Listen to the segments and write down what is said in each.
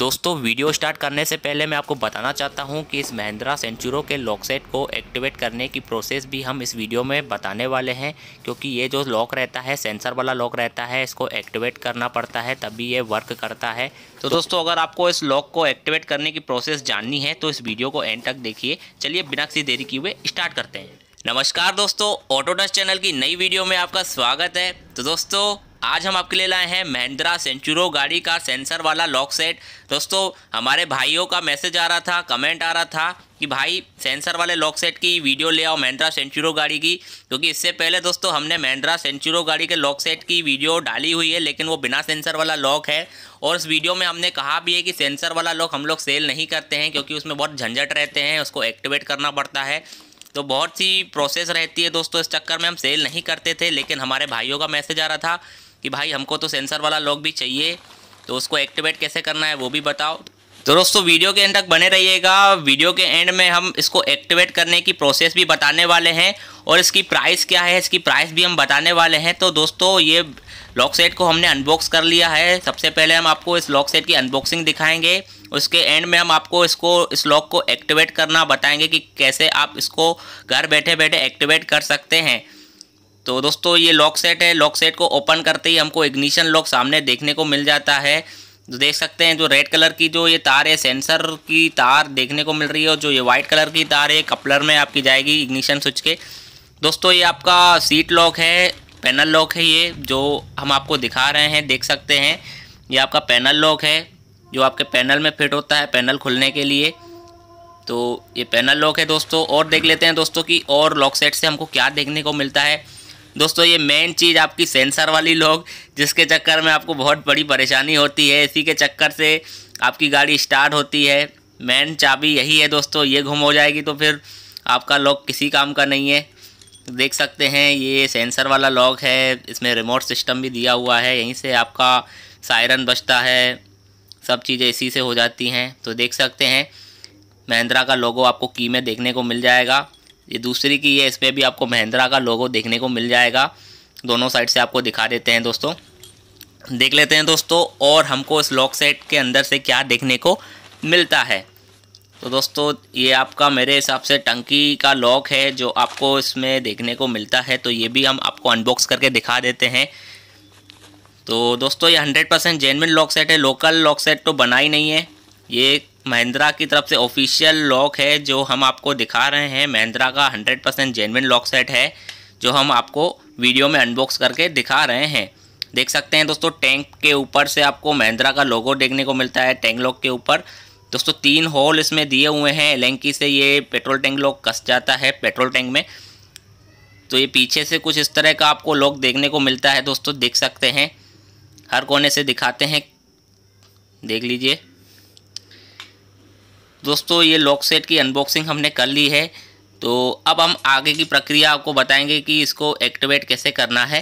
दोस्तों video start करने से पहले मैं आपको बताना चाहता हूं कि इस महिंद्रा सेंचुरो के लॉक सेट को एक्टिवेट करने की प्रोसेस भी हम इस वीडियो में बताने वाले हैं क्योंकि ये जो लॉक रहता है सेंसर वाला लॉक रहता है इसको एक्टिवेट करना पड़ता है तभी ये वर्क करता है तो, दोस्तों अगर आपको इस लॉक को एक्टिवेट करने की प्रोसेस जाननी है तो इस वीडियो को एंड तक देखिए चलिए बिना किसी देरी किए हुए स्टार्ट करते हैं नमस्कार दोस्तों ऑटोडस्ट चैनल की नई वीडियो में आपका स्वागत है तो दोस्तों आज हम आपके लिए लाए हैं महिंद्रा सेंचुरो गाड़ी का सेंसर वाला लॉक सेट दोस्तों हमारे भाइयों का मैसेज आ रहा था कमेंट आ रहा था कि भाई सेंसर वाले लॉक सेट की वीडियो ले आओ महिंद्रा सेंचुरो गाड़ी की क्योंकि इससे पहले दोस्तों हमने महिंद्रा सेंचुरो गाड़ी के लॉक सेट की वीडियो डाली हुई है लेकिन वो बिना सेंसर वाला लॉक है और उस वीडियो में हमने कहा भी है कि सेंसर वाला लॉक हम लोग सेल नहीं करते हैं क्योंकि उसमें बहुत झंझट रहते हैं उसको एक्टिवेट करना पड़ता है तो बहुत सी प्रोसेस रहती है दोस्तों इस चक्कर में हम सेल नहीं करते थे लेकिन हमारे भाइयों का मैसेज आ रहा था कि भाई हमको तो सेंसर वाला लॉक भी चाहिए तो उसको एक्टिवेट कैसे करना है वो भी बताओ तो दोस्तों वीडियो के एंड तक बने रहिएगा वीडियो के एंड में हम इसको एक्टिवेट करने की प्रोसेस भी बताने वाले हैं और इसकी प्राइस क्या है इसकी प्राइस भी हम बताने वाले हैं तो दोस्तों ये लॉक सेट को हमने अनबॉक्स कर लिया है सबसे पहले हम आपको इस लॉक सेट की अनबॉक्सिंग दिखाएंगे उसके एंड में हम आपको इसको इस लॉक को एक्टिवेट करना बताएंगे कि कैसे आप इसको घर बैठे बैठे एक्टिवेट कर सकते हैं तो दोस्तों ये लॉक सेट है लॉक सेट को ओपन करते ही हमको इग्निशन लॉक सामने देखने को मिल जाता है तो देख सकते हैं जो रेड कलर की जो ये तार है सेंसर की तार देखने को मिल रही है और जो ये वाइट कलर की तार है कपलर में आपकी जाएगी इग्निशन स्विच के दोस्तों ये आपका सीट लॉक है पैनल लॉक है ये जो हम आपको दिखा रहे हैं देख सकते हैं ये आपका पैनल लॉक है जो आपके पैनल में फिट होता है पैनल खुलने के लिए तो ये पैनल लॉक है दोस्तों और देख लेते हैं दोस्तों कि और लॉक सेट से हमको क्या देखने को मिलता है दोस्तों ये मेन चीज़ आपकी सेंसर वाली लोग जिसके चक्कर में आपको बहुत बड़ी परेशानी होती है इसी के चक्कर से आपकी गाड़ी स्टार्ट होती है मेन चाबी यही है दोस्तों ये घुम हो जाएगी तो फिर आपका लॉक किसी काम का नहीं है देख सकते हैं ये सेंसर वाला लॉक है इसमें रिमोट सिस्टम भी दिया हुआ है यहीं से आपका सायरन बजता है सब चीज़ें इसी से हो जाती हैं तो देख सकते हैं महिंद्रा का लोगो आपको की में देखने को मिल जाएगा ये दूसरी की है इसमें भी आपको महिंद्रा का लोगो देखने को मिल जाएगा दोनों साइड से आपको दिखा देते हैं दोस्तों देख लेते हैं दोस्तों और हमको इस लॉक सेट के अंदर से क्या देखने को मिलता है तो दोस्तों ये आपका मेरे हिसाब से टंकी का लॉक है जो आपको इसमें देखने को मिलता है तो ये भी हम आपको अनबॉक्स करके दिखा देते हैं तो दोस्तों ये hundred percent genuine lock set है लोकल लॉक सेट तो बना ही नहीं है ये महिंद्रा की तरफ से ऑफिशियल लॉक है जो हम आपको दिखा रहे हैं महिंद्रा का 100% परसेंट जेनविन लॉक सेट है जो हम आपको वीडियो में अनबॉक्स करके दिखा रहे हैं देख सकते हैं दोस्तों टैंक के ऊपर से आपको महिंद्रा का लोगो देखने को मिलता है टैंक लॉक के ऊपर दोस्तों तीन होल इसमें दिए हुए हैं एलेंकी से ये पेट्रोल टैंक लॉक कस जाता है पेट्रोल टैंक में तो ये पीछे से कुछ इस तरह का आपको लॉक देखने को मिलता है दोस्तों देख सकते हैं हर कोने से दिखाते हैं देख लीजिए दोस्तों ये लॉक सेट की अनबॉक्सिंग हमने कर ली है तो अब हम आगे की प्रक्रिया आपको बताएंगे कि इसको एक्टिवेट कैसे करना है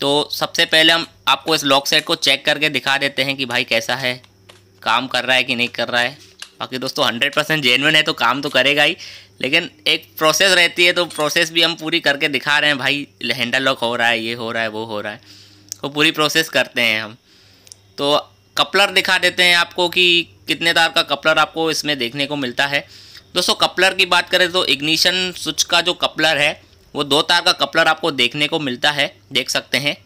तो सबसे पहले हम आपको इस लॉक सेट को चेक करके दिखा देते हैं कि भाई कैसा है काम कर रहा है कि नहीं कर रहा है बाकी दोस्तों हंड्रेड परसेंट जेनवन है तो काम तो करेगा ही लेकिन एक प्रोसेस रहती है तो प्रोसेस भी हम पूरी करके दिखा रहे हैं भाई हैंडल लॉक हो रहा है ये हो रहा है वो हो रहा है तो पूरी प्रोसेस करते हैं हम तो कपलर दिखा देते हैं आपको कि कितने तार का कपलर आपको इसमें देखने को मिलता है दोस्तों कपलर की बात करें तो इग्निशन स्विच का जो कपलर है वो दो तार का कपलर आपको देखने को मिलता है देख सकते हैं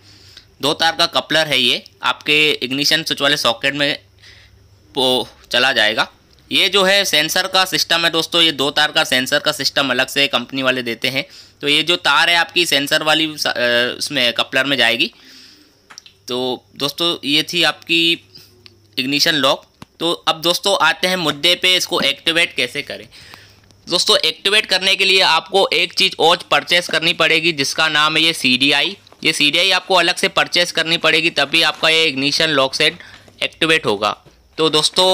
दो तार का कपलर है ये आपके इग्निशन स्विच वाले सॉकेट में चला जाएगा ये जो है सेंसर का सिस्टम है दोस्तों ये दो तार का सेंसर का सिस्टम अलग से कंपनी वाले देते हैं तो ये जो तार है आपकी सेंसर वाली उसमें कपलर में जाएगी तो दोस्तों ये थी आपकी इग्निशन लॉक तो अब दोस्तों आते हैं मुद्दे पे इसको एक्टिवेट कैसे करें दोस्तों एक्टिवेट करने के लिए आपको एक चीज़ और परचेस करनी पड़ेगी जिसका नाम है ये सी ये सी आपको अलग से परचेस करनी पड़ेगी तभी आपका ये इग्निशन लॉक सेट एक्टिवेट होगा तो दोस्तों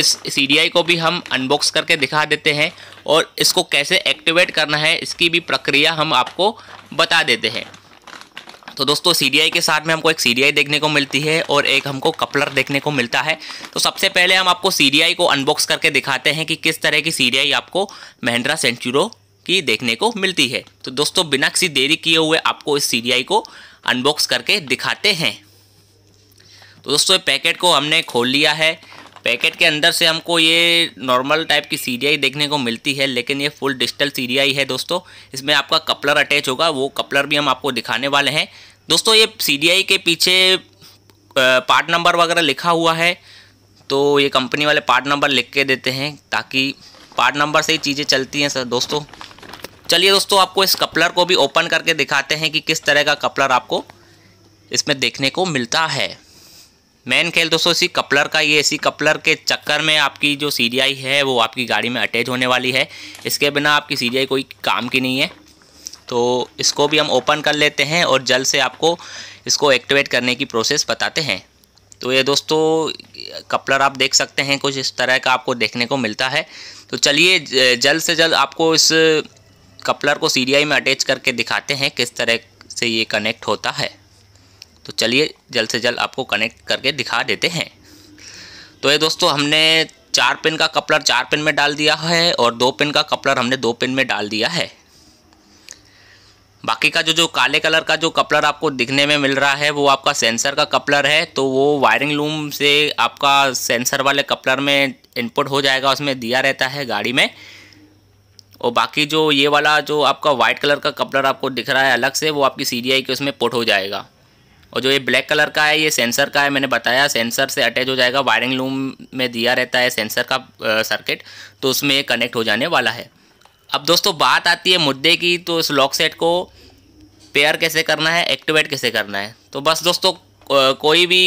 इस सी को भी हम अनबॉक्स करके दिखा देते हैं और इसको कैसे एक्टिवेट करना है इसकी भी प्रक्रिया हम आपको बता देते हैं तो दोस्तों सी के साथ में हमको एक सी देखने को मिलती है और एक हमको कपलर देखने को मिलता है तो सबसे पहले हम आपको सी को अनबॉक्स करके दिखाते हैं कि किस तरह की सी आपको महिंद्रा सेंचुरो की देखने को मिलती है तो दोस्तों बिना किसी देरी किए हुए आपको इस सी को अनबॉक्स करके दिखाते हैं तो दोस्तों पैकेट को हमने खोल लिया है पैकेट के अंदर से हमको ये नॉर्मल टाइप की सीरियाई देखने को मिलती है लेकिन ये फुल डिजिटल सीरियाई है दोस्तों इसमें आपका कपलर अटैच होगा वो कपलर भी हम आपको दिखाने वाले हैं दोस्तों ये सीरियाई के पीछे पार्ट नंबर वगैरह लिखा हुआ है तो ये कंपनी वाले पार्ट नंबर लिख के देते हैं ताकि पार्ट नंबर से ही चीज़ें चलती हैं सर दोस्तों चलिए दोस्तों आपको इस कपलर को भी ओपन करके दिखाते हैं कि किस तरह का कपलर आपको इसमें देखने को मिलता है मेन खेल दोस्तों इसी कपलर का ये इसी कपलर के चक्कर में आपकी जो सी है वो आपकी गाड़ी में अटैच होने वाली है इसके बिना आपकी सी कोई काम की नहीं है तो इसको भी हम ओपन कर लेते हैं और जल्द से आपको इसको एक्टिवेट करने की प्रोसेस बताते हैं तो ये दोस्तों कपलर आप देख सकते हैं कुछ इस तरह का आपको देखने को मिलता है तो चलिए जल्द से जल्द आपको इस कपलर को सी में अटैच करके दिखाते हैं किस तरह से ये कनेक्ट होता है तो चलिए जल्द से जल्द आपको कनेक्ट करके दिखा देते हैं तो ये दोस्तों हमने चार पिन का कपलर चार पिन में डाल दिया है और दो पिन का कपलर हमने दो पिन में डाल दिया है बाकी का जो जो काले कलर का जो कपलर आपको दिखने में मिल रहा है वो आपका सेंसर का कपलर है तो वो वायरिंग लूम से आपका सेंसर वाले कपलर में इनपुट हो जाएगा उसमें दिया रहता है गाड़ी में और बाकी जो ये वाला जो आपका वाइट कलर का कपलर आपको दिख रहा है अलग से वो आपकी सी के उसमें पुट हो जाएगा और जो ये ब्लैक कलर का है ये सेंसर का है मैंने बताया सेंसर से अटैच हो जाएगा वायरिंग लूम में दिया रहता है सेंसर का सर्किट तो उसमें ये कनेक्ट हो जाने वाला है अब दोस्तों बात आती है मुद्दे की तो इस लॉक सेट को पेयर कैसे करना है एक्टिवेट कैसे करना है तो बस दोस्तों कोई भी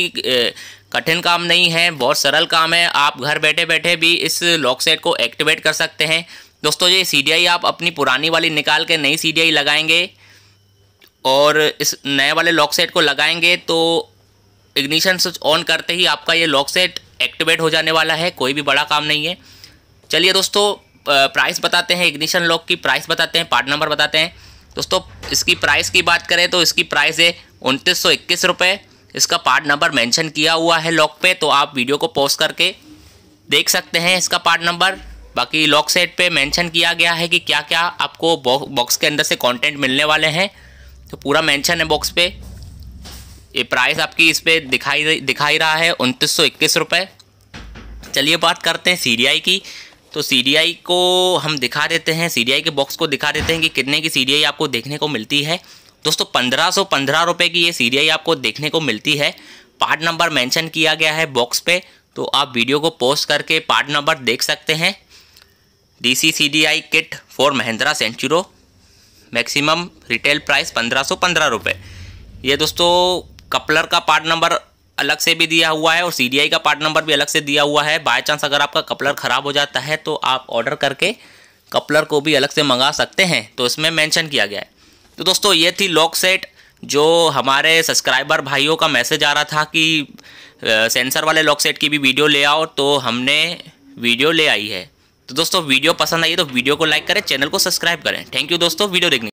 कठिन काम नहीं है बहुत सरल काम है आप घर बैठे बैठे भी इस लॉक सेट को एक्टिवेट कर सकते हैं दोस्तों ये सी आप अपनी पुरानी वाली निकाल के नई सी लगाएंगे और इस नए वाले लॉक सेट को लगाएंगे तो इग्निशन स्विच ऑन करते ही आपका ये लॉक सेट एक्टिवेट हो जाने वाला है कोई भी बड़ा काम नहीं है चलिए दोस्तों प्राइस बताते हैं इग्निशन लॉक की प्राइस बताते हैं पार्ट नंबर बताते हैं दोस्तों इसकी प्राइस की बात करें तो इसकी प्राइस है उनतीस सौ इक्कीस रुपये इसका पार्ट नंबर मेंशन किया हुआ है लॉक पे तो आप वीडियो को पॉज करके देख सकते हैं इसका पार्ट नंबर बाकी लॉक सेट पे मेंशन किया गया है कि क्या क्या आपको बॉक्स के अंदर से कंटेंट मिलने वाले हैं तो पूरा मेंशन है बॉक्स पे ये प्राइस आपकी इस पर दिखाई दिखाई रहा है उनतीस सौ इक्कीस रुपये चलिए बात करते हैं सी की तो सी को हम दिखा देते हैं सी के बॉक्स को दिखा देते हैं कि कितने की सी आपको देखने को मिलती है दोस्तों पंद्रह सौ पंद्रह रुपये की ये सी आपको देखने को मिलती है पार्ट नंबर मेंशन किया गया है बॉक्स पे तो आप वीडियो को पोस्ट करके पार्ट नंबर देख सकते हैं D C C D I kit for Mahindra Centuro maximum retail price पंद्रह सौ पंद्रह रुपये ये दोस्तों कपलर का पार्ट नंबर अलग से भी दिया हुआ है और सी का पार्ट नंबर भी अलग से दिया हुआ है बाई चांस अगर आपका कपलर ख़राब हो जाता है तो आप ऑर्डर करके कपलर को भी अलग से मंगा सकते हैं तो इसमें मेंशन किया गया है तो दोस्तों ये थी लॉक सेट जो हमारे सब्सक्राइबर भाइयों का मैसेज आ रहा था कि सेंसर वाले लॉक सेट की भी वीडियो ले आओ तो हमने वीडियो ले आई है तो दोस्तों वीडियो पसंद आई तो वीडियो को लाइक करें चैनल को सब्सक्राइब करें थैंक यू दोस्तों वीडियो देखने